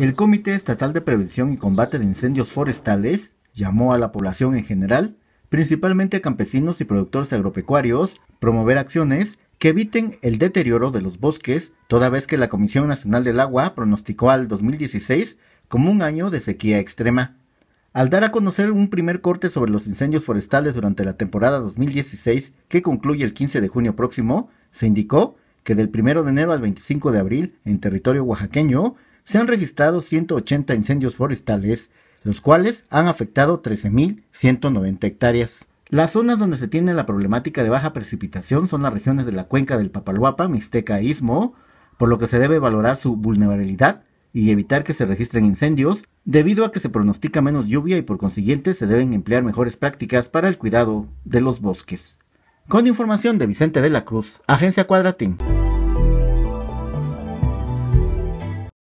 El Comité Estatal de Prevención y Combate de Incendios Forestales llamó a la población en general, principalmente a campesinos y productores agropecuarios, promover acciones que eviten el deterioro de los bosques, toda vez que la Comisión Nacional del Agua pronosticó al 2016 como un año de sequía extrema. Al dar a conocer un primer corte sobre los incendios forestales durante la temporada 2016 que concluye el 15 de junio próximo, se indicó que del 1 de enero al 25 de abril en territorio oaxaqueño se han registrado 180 incendios forestales, los cuales han afectado 13.190 hectáreas. Las zonas donde se tiene la problemática de baja precipitación son las regiones de la cuenca del Papaluapa, Mixteca e Istmo, por lo que se debe valorar su vulnerabilidad y evitar que se registren incendios, debido a que se pronostica menos lluvia y por consiguiente se deben emplear mejores prácticas para el cuidado de los bosques. Con información de Vicente de la Cruz, Agencia Cuadratín.